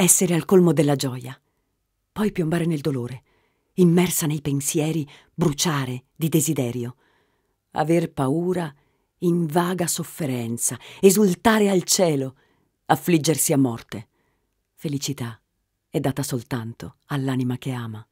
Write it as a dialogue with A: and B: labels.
A: essere al colmo della gioia,
B: poi piombare nel dolore, immersa nei pensieri, bruciare di desiderio, aver paura in vaga sofferenza, esultare al cielo, affliggersi a morte. Felicità è data soltanto
A: all'anima che ama.